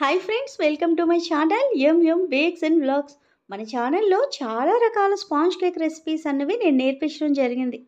hi friends welcome to my channel MM bakes and blogs మన ఛానల్లో చాలా రకాల స్పాంజ్ కేక్ రెసిపీస్ అన్నవి నేను నేర్పించడం జరిగింది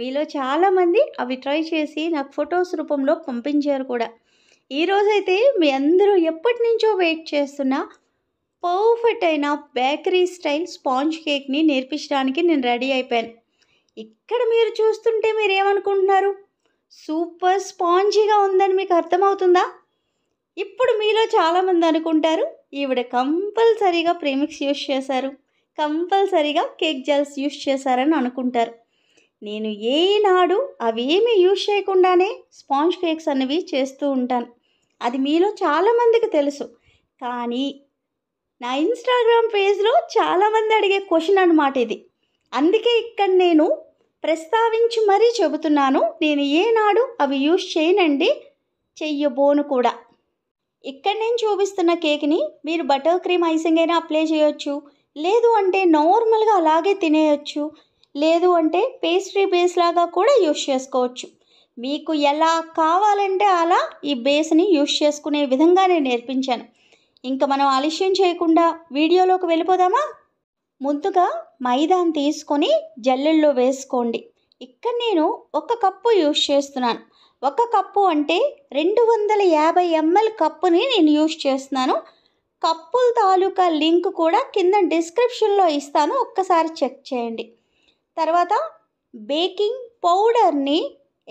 మీలో చాలామంది అవి ట్రై చేసి నాకు ఫొటోస్ రూపంలో పంపించారు కూడా ఈరోజైతే మీ అందరూ ఎప్పటి నుంచో వెయిట్ చేస్తున్న పర్ఫెక్ట్ అయిన బేకరీ స్టైల్ స్పాంజ్ కేక్ని నేర్పించడానికి నేను రెడీ అయిపోయాను ఇక్కడ మీరు చూస్తుంటే మీరేమనుకుంటున్నారు సూపర్ స్పాంజీగా ఉందని మీకు అర్థమవుతుందా ఇప్పుడు మీలో చాలామంది అనుకుంటారు ఈవిడ కంపల్సరీగా ప్రీమిక్స్ యూస్ చేశారు కంపల్సరీగా కేక్ జెల్స్ యూస్ చేశారని అనుకుంటారు నేను ఏనాడు అవేమీ యూజ్ చేయకుండానే స్పాంజ్ కేక్స్ అనేవి చేస్తూ ఉంటాను అది మీలో చాలామందికి తెలుసు కానీ నా ఇన్స్టాగ్రామ్ పేజ్లో చాలామంది అడిగే క్వశ్చన్ అనమాట ఇది అందుకే ఇక్కడ నేను ప్రస్తావించి మరీ చెబుతున్నాను నేను ఏనాడు అవి యూజ్ చేయనండి చెయ్యబోను కూడా ఇక్కడ నేను చూపిస్తున్న కేక్ని మీరు బటర్ క్రీమ్ ఐసింగ్ అయినా అప్లై చేయొచ్చు లేదు అంటే నార్మల్గా అలాగే తినేయచ్చు లేదు అంటే పేస్ట్రీ బేస్ లాగా కూడా యూస్ చేసుకోవచ్చు మీకు ఎలా కావాలంటే అలా ఈ బేస్ని యూస్ చేసుకునే విధంగా నేను నేర్పించాను ఇంకా మనం ఆలస్యం చేయకుండా వీడియోలోకి వెళ్ళిపోదామా ముందుగా మైదాన్ తీసుకొని జల్లెల్లో వేసుకోండి ఇక్కడ నేను ఒక కప్పు యూస్ చేస్తున్నాను ఒక కప్పు అంటే రెండు వందల యాభై ఎంఎల్ కప్పుని నేను యూజ్ చేస్తున్నాను కప్పుల తాలూకా లింక్ కూడా కింద డిస్క్రిప్షన్లో ఇస్తాను ఒక్కసారి చెక్ చేయండి తర్వాత బేకింగ్ పౌడర్ని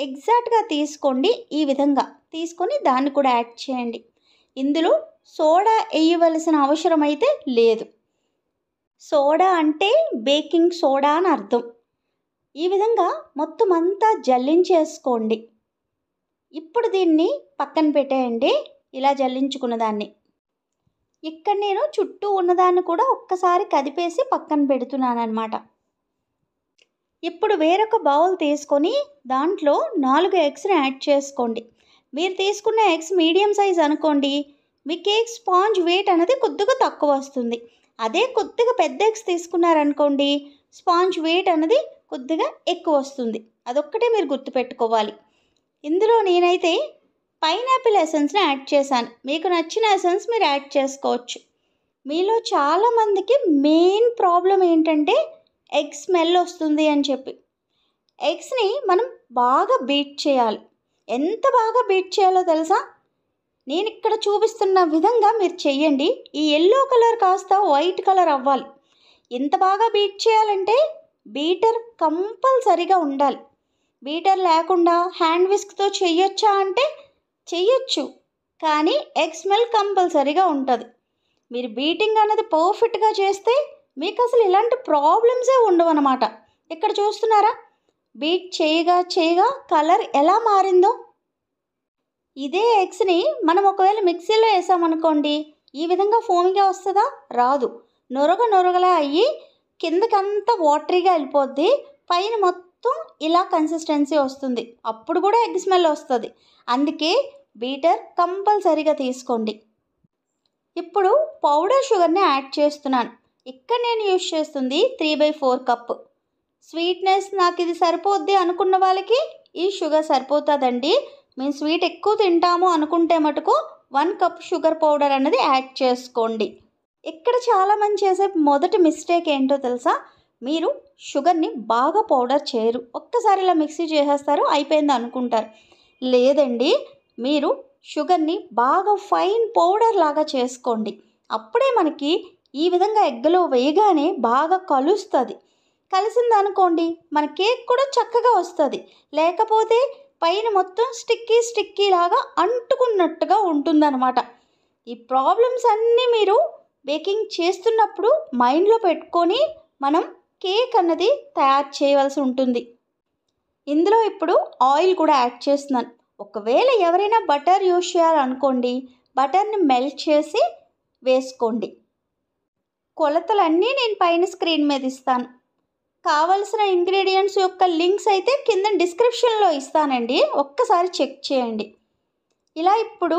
ఎగ్జాక్ట్గా తీసుకోండి ఈ విధంగా తీసుకొని దాన్ని కూడా యాడ్ చేయండి ఇందులో సోడా వేయవలసిన అవసరం అయితే లేదు సోడా అంటే బేకింగ్ సోడా అని అర్థం ఈ విధంగా మొత్తం అంతా జల్లించేసుకోండి ఇప్పుడు దీన్ని పక్కన పెట్టేయండి ఇలా జల్లించుకున్న దాన్ని ఇక్కడ నేను చుట్టూ ఉన్నదాన్ని కూడా ఒక్కసారి కదిపేసి పక్కన పెడుతున్నాను అనమాట ఇప్పుడు వేరొక బౌల్ తీసుకొని దాంట్లో నాలుగు ఎగ్స్ని యాడ్ చేసుకోండి మీరు తీసుకున్న ఎగ్స్ మీడియం సైజ్ అనుకోండి మీ కేక్ స్పాంజ్ వెయిట్ అనేది కొద్దిగా తక్కువ వస్తుంది అదే కొద్దిగా పెద్ద ఎగ్స్ తీసుకున్నారనుకోండి స్పాంజ్ వెయిట్ అనేది కొద్దిగా ఎక్కువ వస్తుంది అదొక్కటే మీరు గుర్తుపెట్టుకోవాలి ఇందులో నేనైతే పైనాపిల్ ఎసెన్స్ని యాడ్ చేశాను మీకు నచ్చిన ఎసెన్స్ మీరు యాడ్ చేసుకోవచ్చు మీలో చాలామందికి మెయిన్ ప్రాబ్లం ఏంటంటే ఎగ్ స్మెల్ వస్తుంది అని చెప్పి ఎగ్స్ని మనం బాగా బీట్ చేయాలి ఎంత బాగా బీట్ చేయాలో తెలుసా నేను ఇక్కడ చూపిస్తున్న విధంగా మీరు చెయ్యండి ఈ ఎల్లో కలర్ కాస్త వైట్ కలర్ అవ్వాలి ఎంత బాగా బీట్ చేయాలంటే బీటర్ కంపల్సరిగా ఉండాలి బీటర్ లేకుండా హ్యాండ్ విస్క్తో చెయ్యొచ్చా అంటే చెయ్యొచ్చు కానీ ఎగ్ స్మెల్ కంపల్సరీగా ఉంటుంది మీరు బీటింగ్ అనేది పర్ఫెక్ట్గా చేస్తే మీకు అసలు ఇలాంటి ప్రాబ్లమ్సే ఉండవు అనమాట ఇక్కడ చూస్తున్నారా బీట్ చేయగా చేయగా కలర్ ఎలా మారిందో ఇదే ఎగ్స్ని మనం ఒకవేళ మిక్సీలో వేసామనుకోండి ఈ విధంగా ఫోమ్గా వస్తుందా రాదు నొరగ నొరగలా అయ్యి కిందకంతా వాటరీగా వెళ్ళిపోద్ది పైన మొత్తం మొత్తం ఇలా కన్సిస్టెన్సీ వస్తుంది అప్పుడు కూడా ఎగ్ స్మెల్ వస్తుంది అందుకే బీటర్ కంపల్సరీగా తీసుకోండి ఇప్పుడు పౌడర్ షుగర్ని యాడ్ చేస్తున్నాను ఇక్కడ నేను యూజ్ చేస్తుంది three by four cup sweetness నాకు ఇది సరిపోద్ది అనుకున్న వాళ్ళకి ఈ షుగర్ సరిపోతుందండి మేము స్వీట్ ఎక్కువ తింటాము అనుకుంటే మటుకు వన్ కప్ షుగర్ పౌడర్ అనేది యాడ్ చేసుకోండి ఇక్కడ చాలామంది చేసే మొదటి మిస్టేక్ ఏంటో తెలుసా మీరు షుగర్ని బాగా పౌడర్ చేయరు ఒక్కసారి ఇలా మిక్సీ చేసేస్తారు అయిపోయింది అనుకుంటారు లేదండి మీరు షుగర్ని బాగా ఫైన్ పౌడర్ లాగా చేసుకోండి అప్పుడే మనకి ఈ విధంగా ఎగ్గలో వేయగానే బాగా కలుస్తుంది కలిసిందనుకోండి మన కేక్ కూడా చక్కగా వస్తుంది లేకపోతే పైన మొత్తం స్టిక్కీ స్టిక్కీ లాగా అంటుకున్నట్టుగా ఉంటుందన్నమాట ఈ ప్రాబ్లమ్స్ అన్నీ మీరు బేకింగ్ చేస్తున్నప్పుడు మైండ్లో పెట్టుకొని మనం కేక్ అన్నది తయారు చేయవలసి ఉంటుంది ఇందులో ఇప్పుడు ఆయిల్ కూడా యాడ్ చేస్తున్నాను ఒకవేళ ఎవరైనా బటర్ యూజ్ చేయాలనుకోండి బటర్ని మెల్ట్ చేసి వేసుకోండి కొలతలన్నీ నేను పైన స్క్రీన్ మీద ఇస్తాను కావలసిన ఇంగ్రీడియంట్స్ యొక్క లింక్స్ అయితే కింద డిస్క్రిప్షన్లో ఇస్తానండి ఒక్కసారి చెక్ చేయండి ఇలా ఇప్పుడు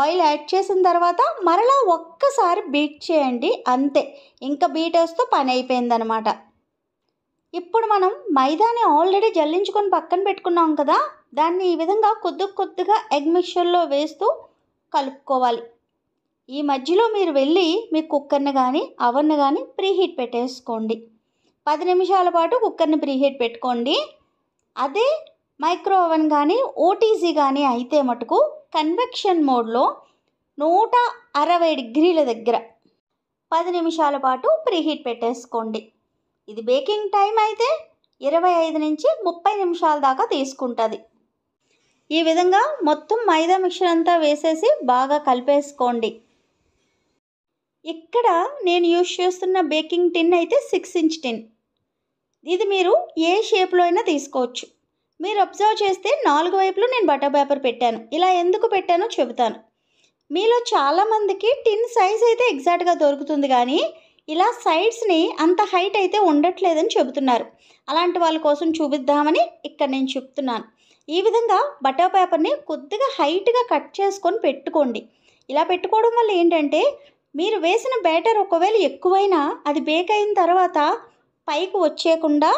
ఆయిల్ యాడ్ చేసిన తర్వాత మరలా ఒక్కసారి బీట్ చేయండి అంతే ఇంకా బీటర్స్తో పని అయిపోయిందనమాట ఇప్పుడు మనం మైదాని ఆల్రెడీ జల్లించుకొని పక్కన పెట్టుకున్నాం కదా దాన్ని ఈ విధంగా కొద్ది కొద్దిగా ఎగ్ మిక్చర్లో వేస్తూ కలుపుకోవాలి ఈ మధ్యలో మీరు వెళ్ళి మీ కుక్కర్ని కానీ అవన్ను కానీ ప్రీహీట్ పెట్టేసుకోండి పది నిమిషాల పాటు కుక్కర్ని ప్రీహీట్ పెట్టుకోండి అదే మైక్రో ఓవెన్ కానీ ఓటీసీ కానీ అయితే మటుకు కన్వెక్షన్ మోడ్లో నూట అరవై డిగ్రీల దగ్గర పది నిమిషాల పాటు ప్రీహీట్ పెట్టేసుకోండి ఇది బేకింగ్ టైం అయితే ఇరవై ఐదు నుంచి ముప్పై నిమిషాల దాకా తీసుకుంటుంది ఈ విధంగా మొత్తం మైదా మిక్చర్ అంతా వేసేసి బాగా కలిపేసుకోండి ఇక్కడ నేను యూజ్ చేస్తున్న బేకింగ్ టిన్ అయితే సిక్స్ ఇంచ్ టిన్ ఇది మీరు ఏ షేప్లో అయినా తీసుకోవచ్చు మీరు అబ్జర్వ్ చేస్తే నాలుగు వైపులు నేను బటర్ పేపర్ పెట్టాను ఇలా ఎందుకు పెట్టానో చెబుతాను మీలో చాలామందికి టిన్ సైజ్ అయితే ఎగ్జాక్ట్గా దొరుకుతుంది కానీ ఇలా సైడ్స్ని అంత హైట్ అయితే ఉండట్లేదని చెబుతున్నారు అలాంటి వాళ్ళ కోసం చూపిద్దామని ఇక్కడ నేను చెప్తున్నాను ఈ విధంగా బటర్ పేపర్ని కొద్దిగా హైట్గా కట్ చేసుకొని పెట్టుకోండి ఇలా పెట్టుకోవడం వల్ల ఏంటంటే మీరు వేసిన బ్యాటర్ ఒకవేళ ఎక్కువైనా అది బేక్ అయిన తర్వాత పైకి వచ్చేయకుండా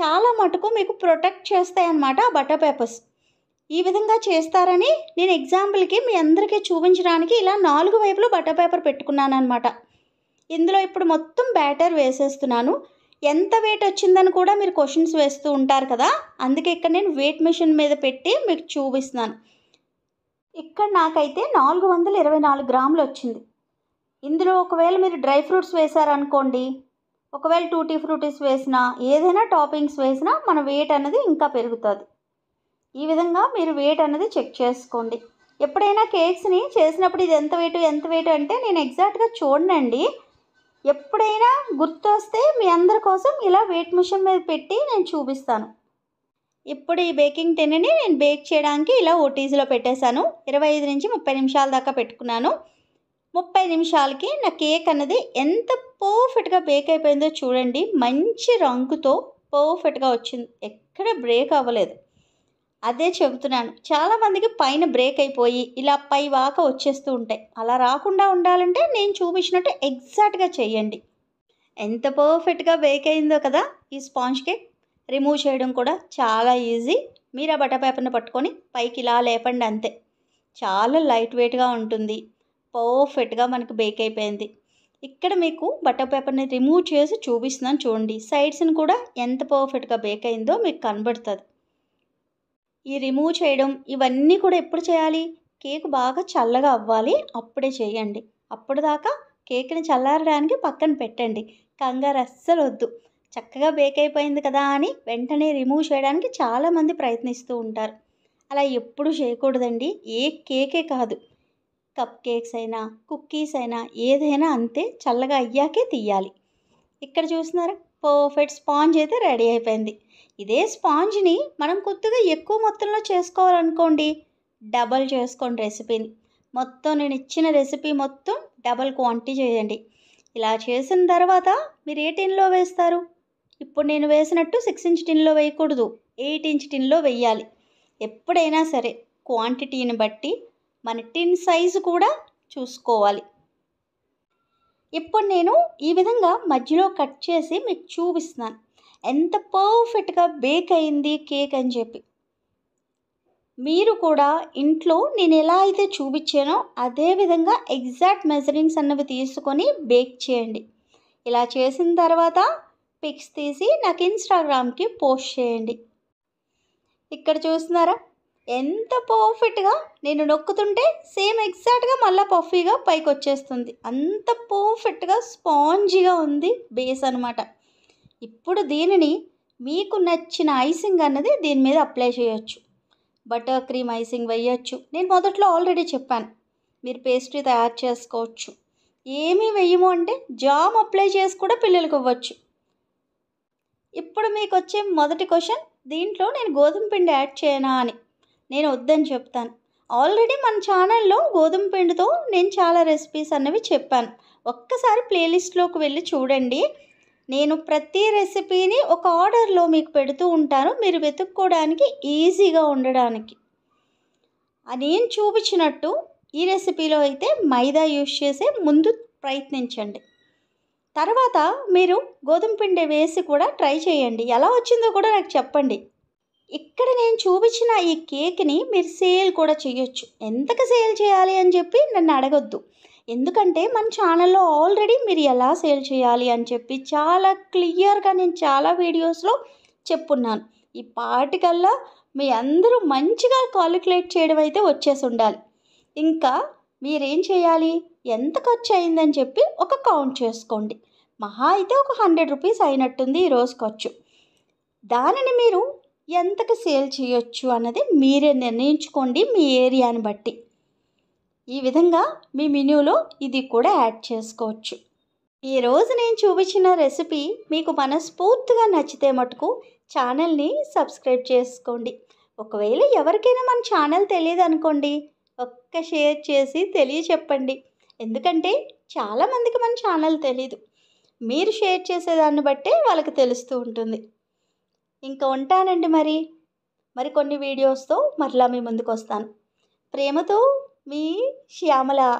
చాలా మటుకు మీకు ప్రొటెక్ట్ చేస్తాయన్నమాట ఆ బటర్ పేపర్స్ ఈ విధంగా చేస్తారని నేను ఎగ్జాంపుల్కి మీ అందరికీ చూపించడానికి ఇలా నాలుగు వైపులు బటర్ పేపర్ పెట్టుకున్నాను అనమాట ఇందులో ఇప్పుడు మొత్తం బ్యాటర్ వేసేస్తున్నాను ఎంత వెయిట్ వచ్చిందని కూడా మీరు క్వశ్చన్స్ వేస్తూ ఉంటారు కదా అందుకే ఇక్కడ నేను వెయిట్ మిషన్ మీద పెట్టి మీకు చూపిస్తున్నాను ఇక్కడ నాకైతే నాలుగు వందల ఇరవై నాలుగు గ్రాములు వచ్చింది ఇందులో ఒకవేళ మీరు డ్రై ఫ్రూట్స్ వేశారనుకోండి ఒకవేళ టూటీ ఫ్రూటీస్ వేసినా ఏదైనా టాపింగ్స్ వేసినా మన వెయిట్ అనేది ఇంకా పెరుగుతుంది ఈ విధంగా మీరు వెయిట్ అనేది చెక్ చేసుకోండి ఎప్పుడైనా కేక్స్ని చేసినప్పుడు ఇది ఎంత వెయిట్ ఎంత వెయిట్ అంటే నేను ఎగ్జాక్ట్గా చూడనండి ఎప్పుడైనా గుర్తొస్తే మీ అందరి కోసం ఇలా వెయిట్ మిషన్ మీద పెట్టి నేను చూపిస్తాను ఇప్పుడు ఈ బేకింగ్ టెన్ని నేను బేక్ చేయడానికి ఇలా ఓటీజీలో పెట్టేశాను ఇరవై ఐదు నుంచి ముప్పై నిమిషాల దాకా పెట్టుకున్నాను ముప్పై నిమిషాలకి నా కేక్ అన్నది ఎంత పర్ఫెక్ట్గా బేక్ అయిపోయిందో చూడండి మంచి రంగుతో పర్ఫెక్ట్గా వచ్చింది ఎక్కడ బ్రేక్ అవ్వలేదు అదే చెబుతున్నాను చాలామందికి పైన బ్రేక్ అయిపోయి ఇలా పై వాక వచ్చేస్తూ ఉంటాయి అలా రాకుండా ఉండాలంటే నేను చూపించినట్టు ఎగ్జాక్ట్గా చేయండి ఎంత పర్ఫెక్ట్గా బేక్ అయిందో కదా ఈ స్పాంజ్ కేక్ రిమూవ్ చేయడం కూడా చాలా ఈజీ మీరు ఆ బట్ట పేపర్ని పట్టుకొని పైకి ఇలా లేపండి అంతే చాలా లైట్ వెయిట్గా ఉంటుంది పర్ఫెక్ట్గా మనకు బేక్ అయిపోయింది ఇక్కడ మీకు బట్ట పేపర్ని రిమూవ్ చేసి చూపిస్తున్నాను చూడండి సైడ్స్ని కూడా ఎంత పర్ఫెక్ట్గా బేక్ అయిందో మీకు కనబడుతుంది ఈ రిమూవ్ చేయడం ఇవన్నీ కూడా ఎప్పుడు చేయాలి కేక్ బాగా చల్లగా అవ్వాలి అప్పుడే చేయండి అప్పుడు దాకా కేక్ని చల్లారడానికి పక్కన పెట్టండి కంగారు అస్సలు వద్దు చక్కగా బేక్ అయిపోయింది కదా అని వెంటనే రిమూవ్ చేయడానికి చాలామంది ప్రయత్నిస్తూ ఉంటారు అలా ఎప్పుడు చేయకూడదండి ఏ కేకే కాదు కప్ కేక్స్ అయినా కుక్కీస్ అయినా ఏదైనా అంతే చల్లగా అయ్యాకే తీయాలి ఇక్కడ చూస్తున్నారా పర్ఫెక్ట్ స్పాంజ్ అయితే రెడీ అయిపోయింది ఇదే స్పాంజ్ని మనం కొద్దిగా ఎక్కువ మొత్తంలో చేసుకోవాలనుకోండి డబల్ చేసుకోండి రెసిపీని మొత్తం నేను ఇచ్చిన రెసిపీ మొత్తం డబల్ క్వాంటిటీ చేయండి ఇలా చేసిన తర్వాత మీరు ఏ టిన్లో వేస్తారు ఇప్పుడు నేను వేసినట్టు సిక్స్ ఇంచ్ టిన్లో వేయకూడదు ఎయిట్ ఇంచ్ టిన్లో వేయాలి ఎప్పుడైనా సరే క్వాంటిటీని బట్టి మన టిన్ సైజు కూడా చూసుకోవాలి ఇప్పుడు నేను ఈ విధంగా మధ్యలో కట్ చేసి మీకు చూపిస్తున్నాను ఎంత పర్ఫెక్ట్గా బేక్ అయింది కేక్ అని చెప్పి మీరు కూడా ఇంట్లో నేను ఎలా అయితే చూపించానో అదేవిధంగా ఎగ్జాక్ట్ మెజరింగ్స్ అన్నవి తీసుకొని బేక్ చేయండి ఇలా చేసిన తర్వాత పిక్స్ తీసి నాకు ఇన్స్టాగ్రామ్కి పోస్ట్ చేయండి ఇక్కడ చూస్తున్నారా ఎంత పర్ఫెక్ట్గా నేను నొక్కుతుంటే సేమ్ ఎగ్జాక్ట్గా మళ్ళీ పఫీగా పైకి వచ్చేస్తుంది అంత పర్ఫెక్ట్గా స్పాంజీగా ఉంది బేస్ అనమాట ఇప్పుడు దీనిని మీకు నచ్చిన ఐసింగ్ అన్నది దీని మీద అప్లై చేయొచ్చు బటర్ క్రీమ్ ఐసింగ్ వేయచ్చు నేను మొదట్లో ఆల్రెడీ చెప్పాను మీరు పేస్ట్రీ తయారు చేసుకోవచ్చు ఏమీ వేయము అంటే జామ్ అప్లై చేసి కూడా పిల్లలకు ఇవ్వచ్చు ఇప్పుడు మీకు వచ్చే మొదటి క్వశ్చన్ దీంట్లో నేను గోధుమ పిండి యాడ్ చేయనా అని నేను వద్దని చెప్తాను ఆల్రెడీ మన ఛానల్లో గోధుమ పిండితో నేను చాలా రెసిపీస్ అన్నవి చెప్పాను ఒక్కసారి ప్లేలిస్ట్లోకి వెళ్ళి చూడండి నేను ప్రతి రెసిపీని ఒక ఆర్డర్లో మీకు పెడుతూ ఉంటాను మీరు వెతుక్కోవడానికి ఈజీగా ఉండడానికి నేను చూపించినట్టు ఈ రెసిపీలో అయితే మైదా యూజ్ చేసే ముందు ప్రయత్నించండి తర్వాత మీరు గోధుమ పిండి వేసి కూడా ట్రై చేయండి ఎలా వచ్చిందో కూడా నాకు చెప్పండి ఇక్కడ నేను చూపించిన ఈ కేక్ని మీరు సేల్ కూడా చేయొచ్చు ఎంతకు సేల్ చేయాలి అని చెప్పి నన్ను అడగొద్దు ఎందుకంటే మన ఛానల్లో ఆల్రెడీ మీరు ఎలా సేల్ చేయాలి అని చెప్పి చాలా క్లియర్గా నేను చాలా వీడియోస్లో చెప్పున్నాను ఈ పాటికల్లా మీ అందరూ మంచిగా కాలిక్యులేట్ చేయడం అయితే వచ్చేసి ఉండాలి ఇంకా మీరేం చేయాలి ఎంత ఖర్చు అయిందని చెప్పి ఒక కౌంట్ చేసుకోండి మహా అయితే ఒక హండ్రెడ్ రూపీస్ అయినట్టుంది ఈరోజు ఖర్చు దానిని మీరు ఎంతకు సేల్ చేయొచ్చు అన్నది మీరే నిర్ణయించుకోండి మీ ఏరియాని బట్టి ఈ విధంగా మీ మెనూలో ఇది కూడా యాడ్ చేసుకోవచ్చు ఈరోజు నేను చూపించిన రెసిపీ మీకు మనస్ఫూర్తిగా నచ్చితే మటుకు ఛానల్ని సబ్స్క్రైబ్ చేసుకోండి ఒకవేళ ఎవరికైనా మన ఛానల్ తెలియదు అనుకోండి ఒక్క షేర్ చేసి తెలియచెప్పండి ఎందుకంటే చాలామందికి మన ఛానల్ తెలీదు మీరు షేర్ చేసేదాన్ని బట్టే వాళ్ళకి తెలుస్తూ ఉంటుంది ఇంకా ఉంటానండి మరి మరికొన్ని వీడియోస్తో మరలా మీ ముందుకు వస్తాను ప్రేమతో मी श्यामला